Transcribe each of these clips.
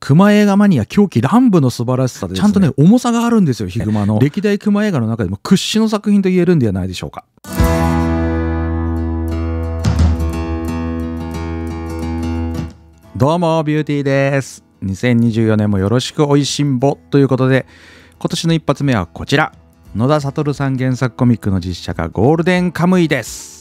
熊映画マニア狂気乱舞の素晴らしさで、ね、ちゃんとね重さがあるんですよヒグマの歴代熊映画の中でも屈指の作品と言えるんではないでしょうか。どうもビューティーです2024年もよろしくおいしんぼということで今年の一発目はこちら野田悟さん原作コミックの実写化「ゴールデンカムイ」です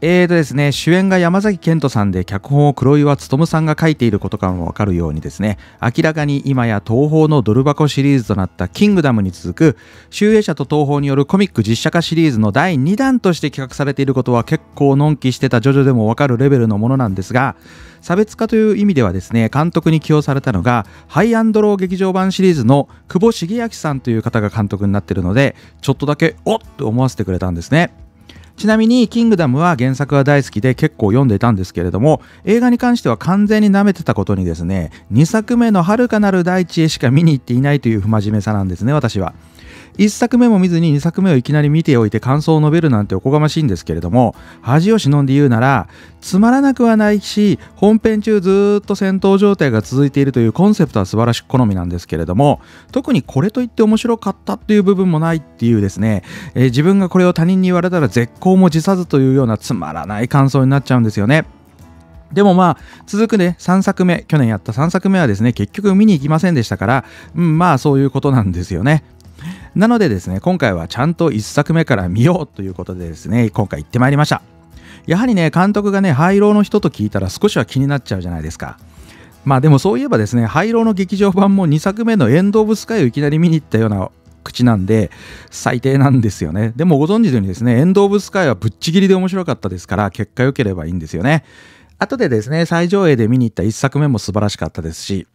えーとですね、主演が山崎賢人さんで脚本を黒岩勉さんが書いていることからもわかるようにですね、明らかに今や東宝のドル箱シリーズとなったキングダムに続く、集英社と東宝によるコミック実写化シリーズの第2弾として企画されていることは結構のんきしてたジョジョでもわかるレベルのものなんですが、差別化という意味ではですね、監督に起用されたのが、ハイアンドロー劇場版シリーズの久保茂明さんという方が監督になっているので、ちょっとだけ、おっと思わせてくれたんですね。ちなみに、キングダムは原作は大好きで結構読んでたんですけれども、映画に関しては完全に舐めてたことにですね、2作目の遥かなる大地へしか見に行っていないという不真面目さなんですね、私は。1作目も見ずに2作目をいきなり見ておいて感想を述べるなんておこがましいんですけれども恥を忍んで言うならつまらなくはないし本編中ずっと戦闘状態が続いているというコンセプトは素晴らしく好みなんですけれども特にこれといって面白かったっていう部分もないっていうですね、えー、自分がこれを他人に言われたら絶好も辞さずというようなつまらない感想になっちゃうんですよね。でもまあ、続くね、3作目、去年やった3作目はですね、結局見に行きませんでしたから、うん、まあそういうことなんですよね。なのでですね、今回はちゃんと1作目から見ようということでですね、今回行ってまいりました。やはりね、監督がね、廃炉の人と聞いたら少しは気になっちゃうじゃないですか。まあでもそういえばですね、廃炉の劇場版も2作目のエンド・オブ・スカイをいきなり見に行ったような口なんで、最低なんですよね。でもご存知のようにですね、エンド・オブ・スカイはぶっちぎりで面白かったですから、結果良ければいいんですよね。後でですね、最上映で見に行った1作目も素晴らしかったですし、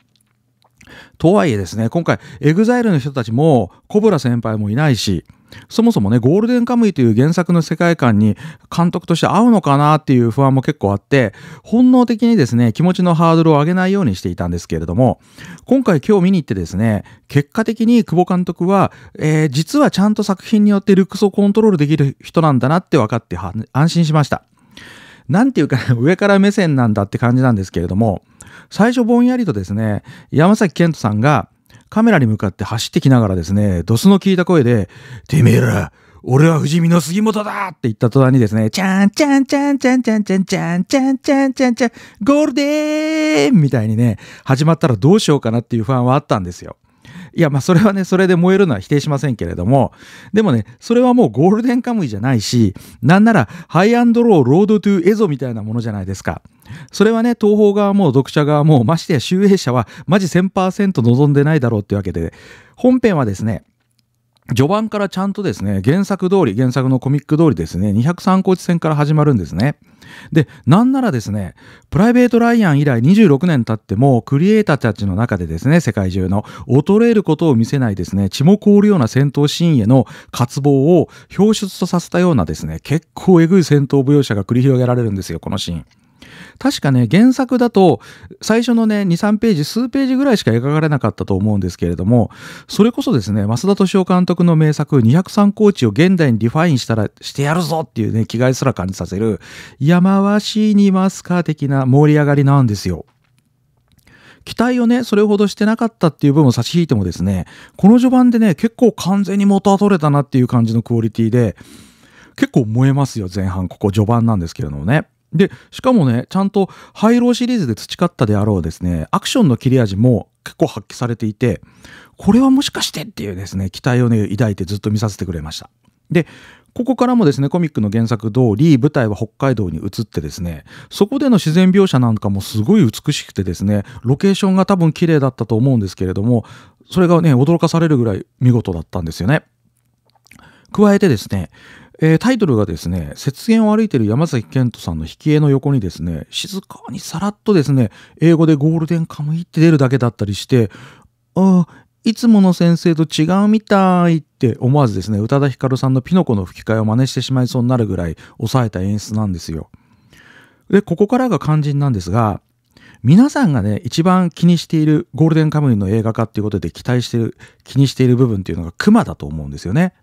とはいえですね、今回、exile の人たちも、コブラ先輩もいないし、そもそもね、ゴールデンカムイという原作の世界観に監督として合うのかなっていう不安も結構あって、本能的にですね、気持ちのハードルを上げないようにしていたんですけれども、今回今日見に行ってですね、結果的に久保監督は、えー、実はちゃんと作品によってルックスをコントロールできる人なんだなって分かって安心しました。なんていうか、上から目線なんだって感じなんですけれども、最初ぼんやりとですね山崎賢人さんがカメラに向かって走ってきながらですねドスの効いた声で「てめえら俺は不死身の杉本だ!」って言った途端にですね「ちゃんちゃんちゃんちゃんちゃんちゃんちゃんちゃんちゃんちゃんチャンゴールデン!」みたいにね始まったらどうしようかなっていう不安はあったんですよ。いや、まあ、それはね、それで燃えるのは否定しませんけれども、でもね、それはもうゴールデンカムイじゃないし、なんなら、ハイアンドロー、ロードトゥエゾみたいなものじゃないですか。それはね、東方側も読者側も、ましてや集英社は、マジ1000%望んでないだろうってわけで、本編はですね、序盤からちゃんとですね、原作通り、原作のコミック通りですね、203個地戦から始まるんですね。で、なんならですね、プライベート・ライアン以来26年経っても、クリエイターたちの中でですね、世界中の衰えることを見せないですね、血も凍るような戦闘シーンへの渇望を表出とさせたようなですね、結構えぐい戦闘描写が繰り広げられるんですよ、このシーン。確かね原作だと最初のね23ページ数ページぐらいしか描かれなかったと思うんですけれどもそれこそですね増田敏夫監督の名作「203コーチ」を現代にリファインしたらしてやるぞっていうね気概すら感じさせる「やまわしにますか」的な盛り上がりなんですよ。期待をね、それほどしてなかったっていう部分を差し引いてもですね、この序盤でね、結構完全に元は取れたなっていう感じのクオリティで、結構燃えますよ、前半。ここ序盤なんですけれどもね。でしかもねちゃんとハイローシリーズで培ったであろうですねアクションの切れ味も結構発揮されていてこれはもしかしてっていうですね期待をね抱いてずっと見させてくれましたでここからもですねコミックの原作通り舞台は北海道に移ってですねそこでの自然描写なんかもすごい美しくてですねロケーションが多分綺麗だったと思うんですけれどもそれがね驚かされるぐらい見事だったんですよね加えてですねえー、タイトルがですね、雪原を歩いている山崎賢人さんの引き絵の横にですね、静かにさらっとですね、英語でゴールデンカムイって出るだけだったりして、ああ、いつもの先生と違うみたいって思わずですね、宇多田ヒカルさんのピノコの吹き替えを真似してしまいそうになるぐらい抑えた演出なんですよ。で、ここからが肝心なんですが、皆さんがね、一番気にしているゴールデンカムイの映画化っていうことで期待してる、気にしている部分っていうのがクマだと思うんですよね。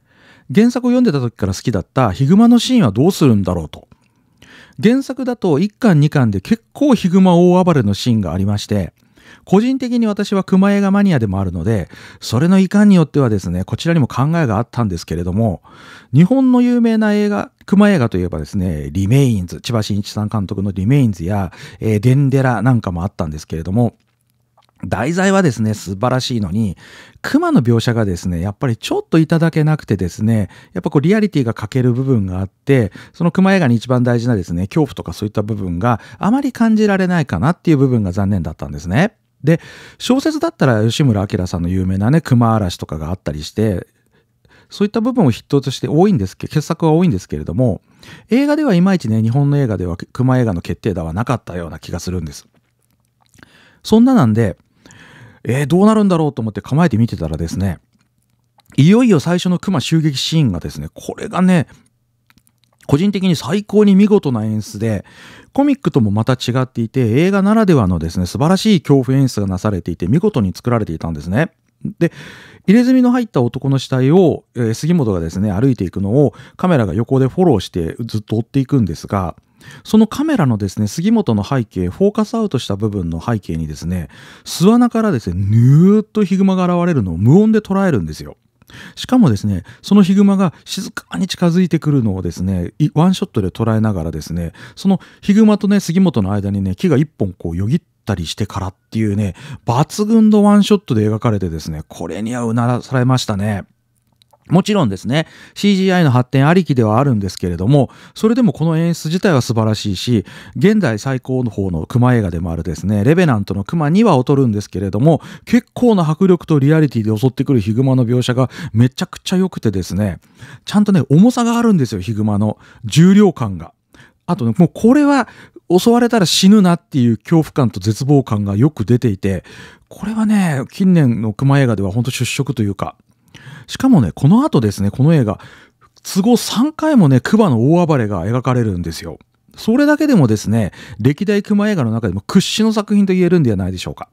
原作を読んでた時から好きだったヒグマのシーンはどうするんだろうと。原作だと1巻2巻で結構ヒグマ大暴れのシーンがありまして、個人的に私は熊映画マニアでもあるので、それの遺憾によってはですね、こちらにも考えがあったんですけれども、日本の有名な映画、熊映画といえばですね、リメインズ、千葉真一さん監督のリメインズや、えー、デンデラなんかもあったんですけれども、題材はですね、素晴らしいのに、熊の描写がですね、やっぱりちょっといただけなくてですね、やっぱこうリアリティが欠ける部分があって、その熊映画に一番大事なですね、恐怖とかそういった部分があまり感じられないかなっていう部分が残念だったんですね。で、小説だったら吉村明さんの有名なね、熊嵐とかがあったりして、そういった部分を筆頭として多いんですけど、傑作は多いんですけれども、映画ではいまいちね、日本の映画では熊映画の決定打はなかったような気がするんです。そんななんで、えー、どうなるんだろうと思って構えて見てたらですねいよいよ最初のクマ襲撃シーンがですねこれがね個人的に最高に見事な演出で、コミックともまた違っていて、映画ならではのですね、素晴らしい恐怖演出がなされていて、見事に作られていたんですね。で、入れ墨の入った男の死体を、えー、杉本がですね、歩いていくのをカメラが横でフォローしてずっと追っていくんですが、そのカメラのですね杉本の背景フォーカスアウトした部分の背景にですね巣穴からですねぬーっとヒグマが現れるのを無音で捉えるんですよ。しかもですねそのヒグマが静かに近づいてくるのをですねワンショットで捉えながらですねそのヒグマとね杉本の間にね木が1本こうよぎったりしてからっていうね抜群のワンショットで描かれてですねこれにはうならされましたね。もちろんですね、CGI の発展ありきではあるんですけれども、それでもこの演出自体は素晴らしいし、現代最高の方の熊映画でもあるですね、レベナントの熊には劣るんですけれども、結構な迫力とリアリティで襲ってくるヒグマの描写がめちゃくちゃ良くてですね、ちゃんとね、重さがあるんですよ、ヒグマの。重量感が。あとね、もうこれは襲われたら死ぬなっていう恐怖感と絶望感がよく出ていて、これはね、近年の熊映画では本当出色というか、しかもね、この後ですね、この映画、都合3回もね、クマの大暴れが描かれるんですよ。それだけでもですね、歴代クマ映画の中でも屈指の作品と言えるんではないでしょうか。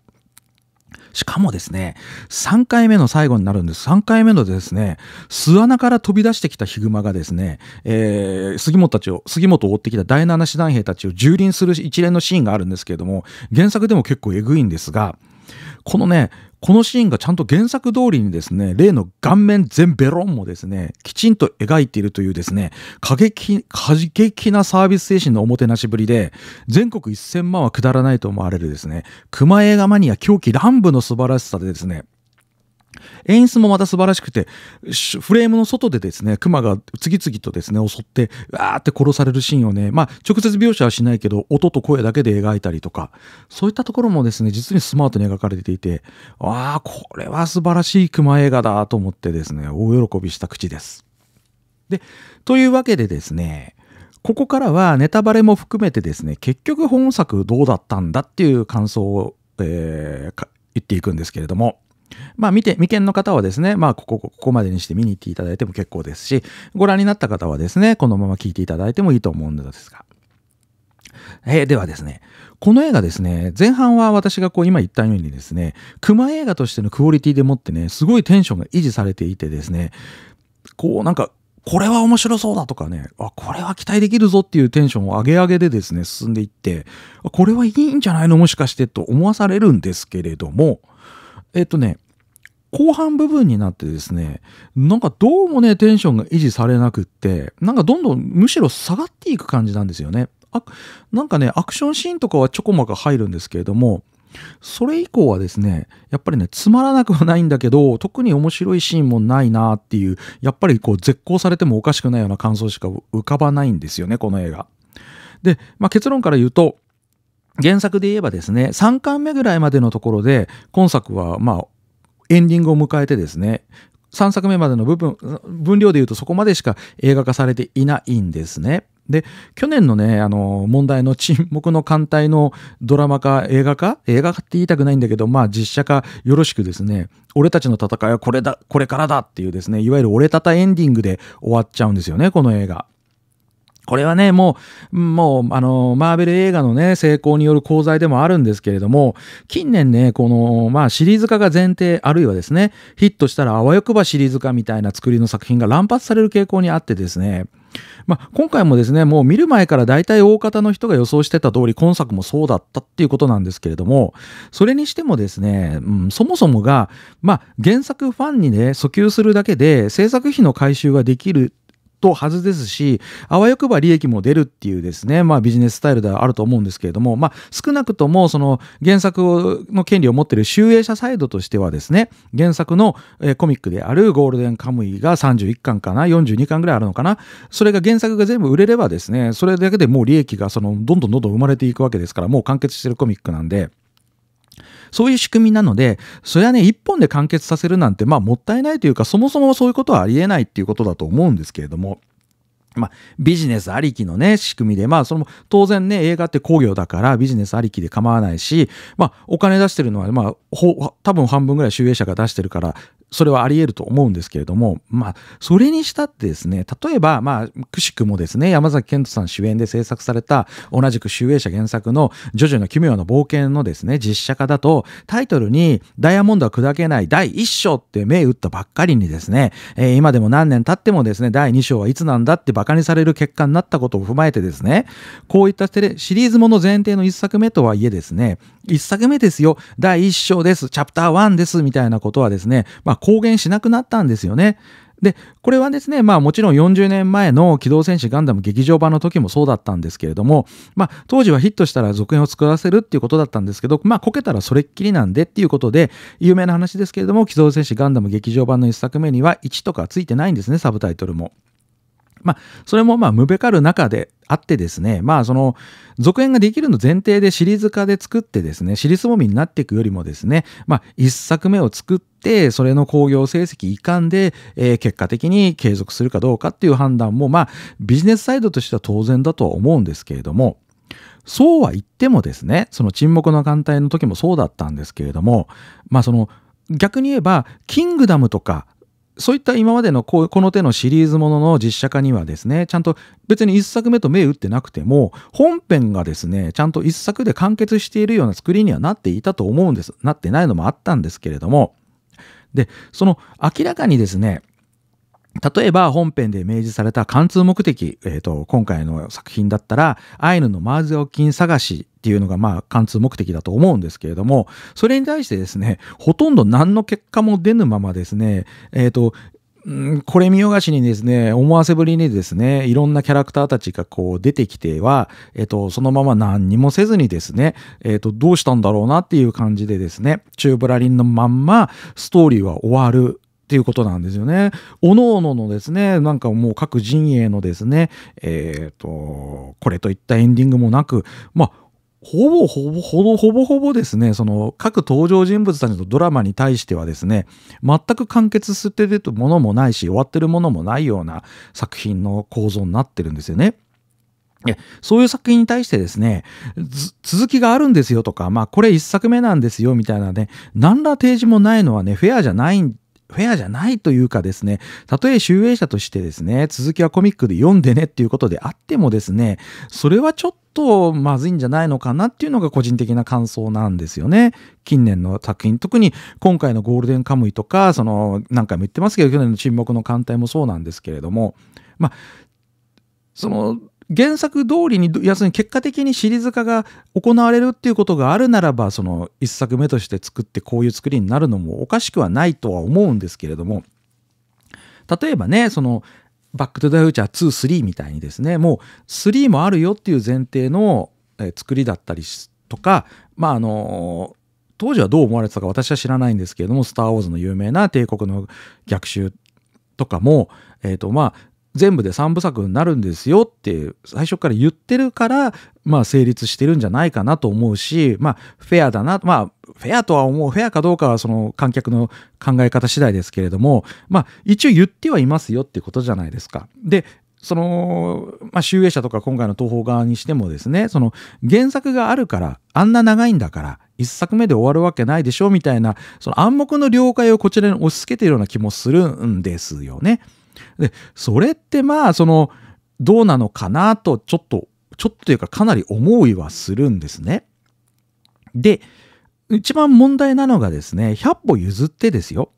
しかもですね、3回目の最後になるんです。3回目のですね、巣穴から飛び出してきたヒグマがですね、えー、杉本たちを、杉本を追ってきた第7師団兵たちを蹂躙する一連のシーンがあるんですけれども、原作でも結構エグいんですが、このね、このシーンがちゃんと原作通りにですね、例の顔面全ベロンもですね、きちんと描いているというですね、過激、過激なサービス精神のおもてなしぶりで、全国1000万はくだらないと思われるですね、熊映画マニア狂気乱舞の素晴らしさでですね、演出もまた素晴らしくてフレームの外でですね熊が次々とですね襲ってわーって殺されるシーンをねまあ直接描写はしないけど音と声だけで描いたりとかそういったところもですね実にスマートに描かれていてああこれは素晴らしい熊映画だと思ってですね大喜びした口です。でというわけでですねここからはネタバレも含めてですね結局本作どうだったんだっていう感想を、えー、言っていくんですけれどもまあ、見て、未見の方はですね、まあ、ここ、ここまでにして見に行っていただいても結構ですし、ご覧になった方はですね、このまま聞いていただいてもいいと思うのですが。えー、ではですね、この映画ですね、前半は私がこう今言ったようにですね、熊映画としてのクオリティでもってね、すごいテンションが維持されていてですね、こうなんか、これは面白そうだとかね、あ、これは期待できるぞっていうテンションを上げ上げでですね、進んでいって、これはいいんじゃないのもしかしてと思わされるんですけれども、えっとね、後半部分になってですね、なんかどうもね、テンションが維持されなくって、なんかどんどんむしろ下がっていく感じなんですよね。あなんかね、アクションシーンとかはちょこまか入るんですけれども、それ以降はですね、やっぱりね、つまらなくはないんだけど、特に面白いシーンもないなっていう、やっぱりこう、絶好されてもおかしくないような感想しか浮かばないんですよね、この映画。で、まあ、結論から言うと、原作で言えばですね、3巻目ぐらいまでのところで、今作は、まあ、エンディングを迎えてですね、3作目までの部分、分量で言うとそこまでしか映画化されていないんですね。で、去年のね、あの、問題の沈黙の艦隊のドラマ化、映画化映画化って言いたくないんだけど、まあ実写化よろしくですね、俺たちの戦いはこれだ、これからだっていうですね、いわゆる俺たたエンディングで終わっちゃうんですよね、この映画。これはね、もう、もう、あの、マーベル映画のね、成功による功罪でもあるんですけれども、近年ね、この、まあ、シリーズ化が前提、あるいはですね、ヒットしたらあわよくばシリーズ化みたいな作りの作品が乱発される傾向にあってですね、まあ、今回もですね、もう見る前から大体大方の人が予想してた通り、今作もそうだったっていうことなんですけれども、それにしてもですね、うん、そもそもが、まあ、原作ファンにね、訴求するだけで、制作費の回収ができるとはずですしあわよくば利益も出るっていうですね、まあ、ビジネススタイルではあると思うんですけれども、まあ、少なくともその原作の権利を持っている集英社サイドとしてはですね原作のコミックである「ゴールデンカムイ」が31巻かな42巻ぐらいあるのかなそれが原作が全部売れればですねそれだけでもう利益がそのどんどんどんどん生まれていくわけですからもう完結してるコミックなんで。そういう仕組みなので、それはね、一本で完結させるなんて、まあ、もったいないというか、そもそもそういうことはありえないっていうことだと思うんですけれども、まあ、ビジネスありきのね、仕組みで、まあ、その、当然ね、映画って工業だからビジネスありきで構わないし、まあ、お金出してるのは、まあ、ほ、多分半分ぐらい集英社が出してるから、それはあり得ると思うんですけれども、まあ、それにしたってですね、例えば、まあ、くしくもですね、山崎健人さん主演で制作された、同じく集英社原作の、ジョジョの奇妙な冒険のですね、実写化だと、タイトルに、ダイヤモンドは砕けない第一章って目打ったばっかりにですね、えー、今でも何年経ってもですね、第二章はいつなんだって馬鹿にされる結果になったことを踏まえてですね、こういったテレシリーズもの前提の一作目とはいえですね、一作目ですよ、第一章です、チャプター1です、みたいなことはですね、まあ公言しなくなったんですよね。でこれはですねまあもちろん40年前の「機動戦士ガンダム劇場版」の時もそうだったんですけれども、まあ、当時はヒットしたら続編を作らせるっていうことだったんですけどまあこけたらそれっきりなんでっていうことで有名な話ですけれども「機動戦士ガンダム劇場版」の1作目には1とかついてないんですねサブタイトルも。まあ、それもまあ、むべかる中であってですね、まあ、その、続編ができるの前提でシリーズ化で作ってですね、尻すぼみになっていくよりもですね、まあ、一作目を作って、それの興行成績遺憾で、えー、結果的に継続するかどうかっていう判断も、まあ、ビジネスサイドとしては当然だとは思うんですけれども、そうは言ってもですね、その沈黙の艦隊の時もそうだったんですけれども、まあその逆に言えば、キングダムとかそういった今までのこの手のシリーズものの実写化にはですね、ちゃんと別に1作目と目打ってなくても、本編がですね、ちゃんと1作で完結しているような作りにはなっていたと思うんです。なってないのもあったんですけれども、で、その明らかにですね、例えば本編で明示された貫通目的、えーと、今回の作品だったらアイヌのマーゼオキン探しっていうのがまあ貫通目的だと思うんですけれどもそれに対してですねほとんど何の結果も出ぬままですねえっ、ー、とこれ見よがしにですね、思わせぶりにですね、いろんなキャラクターたちがこう出てきては、えっと、そのまま何にもせずにですね、えっと、どうしたんだろうなっていう感じでですね、チューブラリンのまんまストーリーは終わるっていうことなんですよね。おのおののですね、なんかもう各陣営のですね、えっ、ー、と、これといったエンディングもなく、まあ、ほぼほぼほぼほぼほぼですね、その各登場人物たちのドラマに対してはですね、全く完結ってるものもないし、終わってるものもないような作品の構造になってるんですよね。そういう作品に対してですね、続きがあるんですよとか、まあこれ一作目なんですよみたいなね、何ら提示もないのはね、フェアじゃないんフェアじゃないというかですね、たとえ集英者としてですね、続きはコミックで読んでねっていうことであってもですね、それはちょっとまずいんじゃないのかなっていうのが個人的な感想なんですよね。近年の作品、特に今回のゴールデンカムイとか、その何回も言ってますけど、去年の沈黙の艦隊もそうなんですけれども、まあ、その、原作通りに要するに結果的にシリーズ化が行われるっていうことがあるならばその1作目として作ってこういう作りになるのもおかしくはないとは思うんですけれども例えばねその「バック・トゥ・ザ・フューチャー2」3みたいにですねもう3もあるよっていう前提の、作りだったりとかまああの当時はどう思われてたか私は知らないんですけれども「スター・ウォーズ」の有名な帝国の逆襲とかも、えーとまあ、全部で3部作になるんですよって最初から言ってるから、まあ、成立してるんじゃないかなと思うし、まあ、フェアだな、まあ、フェアとは思う、フェアかどうかはその観客の考え方次第ですけれども、まあ、一応言ってはいますよってことじゃないですか。で、その、まあ、集英社とか今回の東宝側にしてもですね、その原作があるから、あんな長いんだから、一作目で終わるわけないでしょみたいな、その暗黙の了解をこちらに押し付けているような気もするんですよね。で、それってまあ、その、どうなのかなと、ちょっと、ちょっとというかかなり思いはするんですね。で、一番問題なのがですね、100歩譲ってですよ。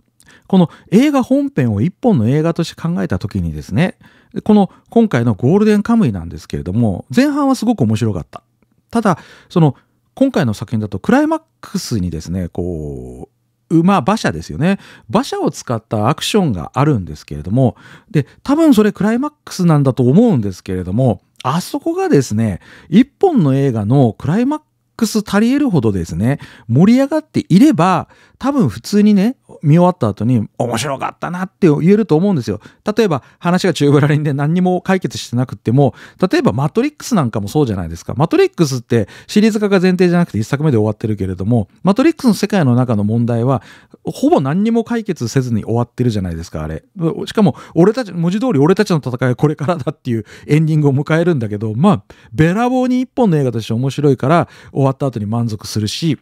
この映画本編を一本の映画として考えた時にですね、この今回のゴールデンカムイなんですけれども、前半はすごく面白かった。ただ、その今回の作品だとクライマックスにですね、こう、馬馬車ですよね馬車を使ったアクションがあるんですけれどもで多分それクライマックスなんだと思うんですけれどもあそこがですね一本の映画のクライマックス足り得るほどですね、盛り上がっていれば、多分普通にね、見終わった後に面白かったなって言えると思うんですよ。例えば話が宙ぶらりんで何にも解決してなくっても、例えばマトリックスなんかもそうじゃないですか。マトリックスってシリーズ化が前提じゃなくて1作目で終わってるけれども、マトリックスの世界の中の問題は、ほぼ何にも解決せずに終わってるじゃないですか、あれ。しかも、俺たち、文字通り俺たちの戦いはこれからだっていうエンディングを迎えるんだけど、まあ、べらぼうに一本の映画として面白いから終わわった後に満足するし、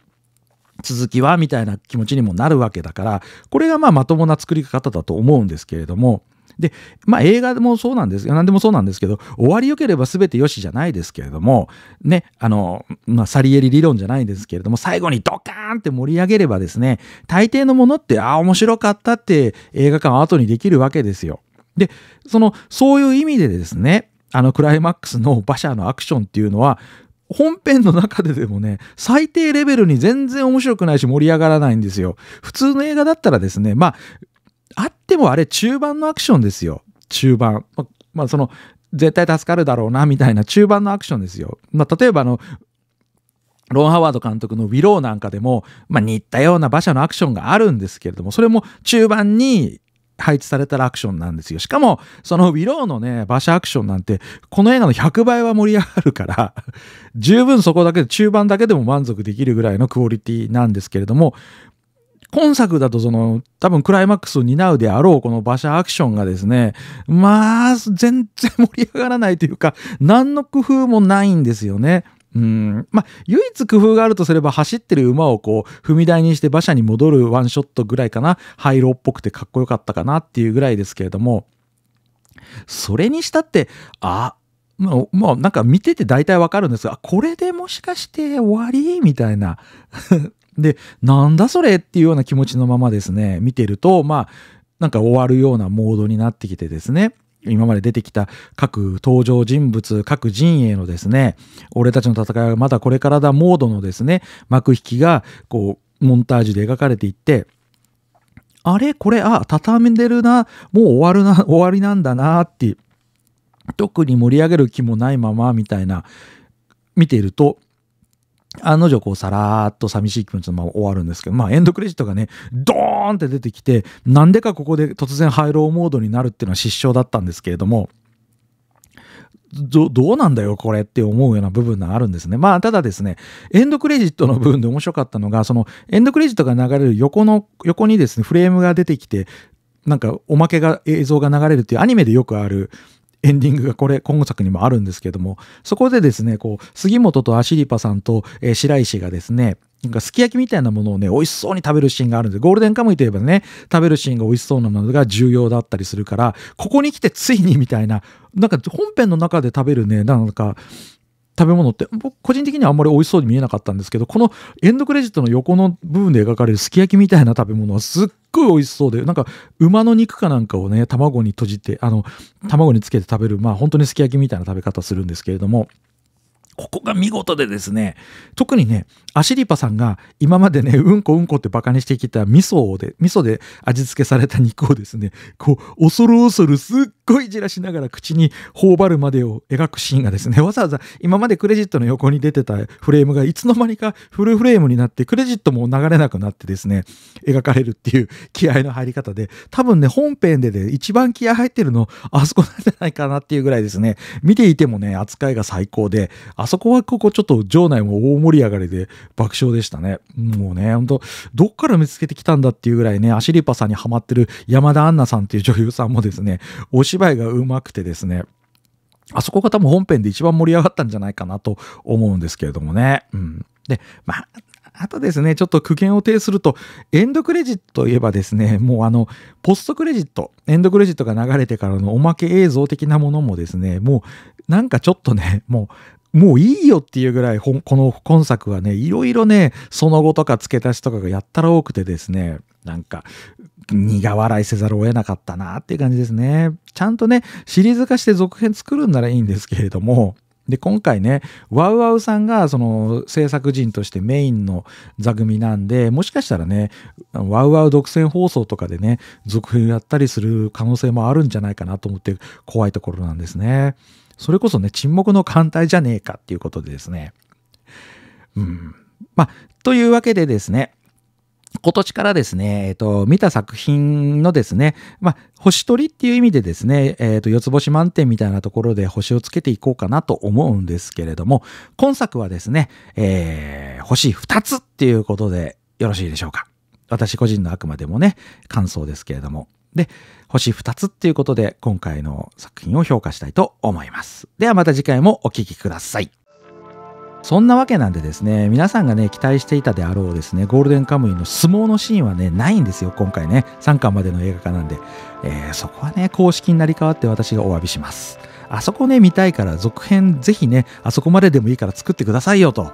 続きはみたいな気持ちにもなるわけだから、これがまあまともな作り方だと思うんですけれども、で、まあ映画でもそうなんですけ何でもそうなんですけど、終わり良ければ全て良しじゃないですけれども、ね、あの、まあサリエリ理論じゃないんですけれども、最後にドカーンって盛り上げればですね、大抵のものって、ああ、面白かったって映画館は後にできるわけですよ。で、その、そういう意味でですね、あのクライマックスの馬車のアクションっていうのは、本編の中ででもね、最低レベルに全然面白くないし盛り上がらないんですよ。普通の映画だったらですね、まあ、あってもあれ中盤のアクションですよ。中盤。まあ、まあ、その、絶対助かるだろうな、みたいな中盤のアクションですよ。まあ、例えばあの、ロン・ハワード監督のウィローなんかでも、まあ、似たような馬車のアクションがあるんですけれども、それも中盤に配置されたらアクションなんですよ。しかも、そのウィローのね、馬車アクションなんて、この映画の100倍は盛り上がるから 十分そこだけで、中盤だけでも満足できるぐらいのクオリティなんですけれども、今作だとその多分クライマックスを担うであろうこの馬車アクションがですねまあ全然盛り上がらないというか何の工夫もないんですよね。うんまあ、唯一工夫があるとすれば走ってる馬をこう踏み台にして馬車に戻るワンショットぐらいかな灰色っぽくてかっこよかったかなっていうぐらいですけれどもそれにしたってあもう、もうなんか見てて大体わかるんですが、これでもしかして終わりみたいな。で、なんだそれっていうような気持ちのままですね、見てると、まあ、なんか終わるようなモードになってきてですね。今まで出てきた各登場人物、各陣営のですね、俺たちの戦いはまだこれからだモードのですね、幕引きが、こう、モンタージュで描かれていって、あれこれ、あ、畳んでるな、もう終わるな、終わりなんだなって、特に盛り上げる気もないまま、みたいな、見ていると、案の定こうさらーっと寂しい気持ちのまま終わるんですけど、まあ、エンドクレジットがねドーンって出てきてなんでかここで突然ハイローモードになるっていうのは失笑だったんですけれどもどどうなんだよこれって思うような部分があるんですね。まあただですねエンドクレジットの部分で面白かったのがそのエンドクレジットが流れる横の横にですねフレームが出てきてなんかおまけが映像が流れるっていうアニメでよくあるエンディングがこれ今作にもあるんですけどもそこでですねこう杉本とアシリパさんと、えー、白石がですねなんかすき焼きみたいなものをね、美味しそうに食べるシーンがあるんですゴールデンカムイといえばね、食べるシーンが美味しそうなのが重要だったりするから、ここに来てついにみたいな、なんか本編の中で食べるね、なんか、食べ物って僕個人的にはあんまり美味しそうに見えなかったんですけどこのエンドクレジットの横の部分で描かれるすき焼きみたいな食べ物はすっごい美味しそうでなんか馬の肉かなんかをね卵に閉じてあの卵につけて食べるまあ本当にすき焼きみたいな食べ方するんですけれどもここが見事でですね、特にね、アシリパさんが今までね、うんこうんこってバカにしてきた味噌で、味噌で味付けされた肉をですね、こう、恐る恐るすっごいじらしながら口に頬張るまでを描くシーンがですね、わざわざ今までクレジットの横に出てたフレームがいつの間にかフルフレームになって、クレジットも流れなくなってですね、描かれるっていう気合の入り方で、多分ね、本編でで一番気合入ってるの、あそこなんじゃないかなっていうぐらいですね、見ていてもね、扱いが最高で、あそこはここちょっと場内も大盛り上がりで爆笑でしたね。もうね、ほんと、どっから見つけてきたんだっていうぐらいね、アシリパさんにハマってる山田杏奈さんっていう女優さんもですね、お芝居がうまくてですね、あそこが多分本編で一番盛り上がったんじゃないかなと思うんですけれどもね。うん。で、まあ、あとですね、ちょっと苦言を呈すると、エンドクレジットといえばですね、もうあの、ポストクレジット、エンドクレジットが流れてからのおまけ映像的なものもですね、もうなんかちょっとね、もう、もういいよっていうぐらい、この今作はね、いろいろね、その後とか付け足しとかがやったら多くてですね、なんか、苦笑いせざるを得なかったなっていう感じですね。ちゃんとね、シリーズ化して続編作るんならいいんですけれども、で、今回ね、ワウワウさんが、その、制作人としてメインの座組なんで、もしかしたらね、ワウワウ独占放送とかでね、続編やったりする可能性もあるんじゃないかなと思って、怖いところなんですね。それこそね、沈黙の艦隊じゃねえかっていうことでですね。うん。まあ、というわけでですね、今年からですね、えっ、ー、と、見た作品のですね、まあ、星取りっていう意味でですね、えっ、ー、と、四つ星満点みたいなところで星をつけていこうかなと思うんですけれども、今作はですね、えー、星二つっていうことでよろしいでしょうか。私個人のあくまでもね、感想ですけれども。で、星二つっていうことで今回の作品を評価したいと思います。ではまた次回もお聴きください。そんなわけなんでですね、皆さんがね、期待していたであろうですね、ゴールデンカムイの相撲のシーンはね、ないんですよ、今回ね。3巻までの映画化なんで。えー、そこはね、公式になり変わって私がお詫びします。あそこね、見たいから続編ぜひね、あそこまででもいいから作ってくださいよと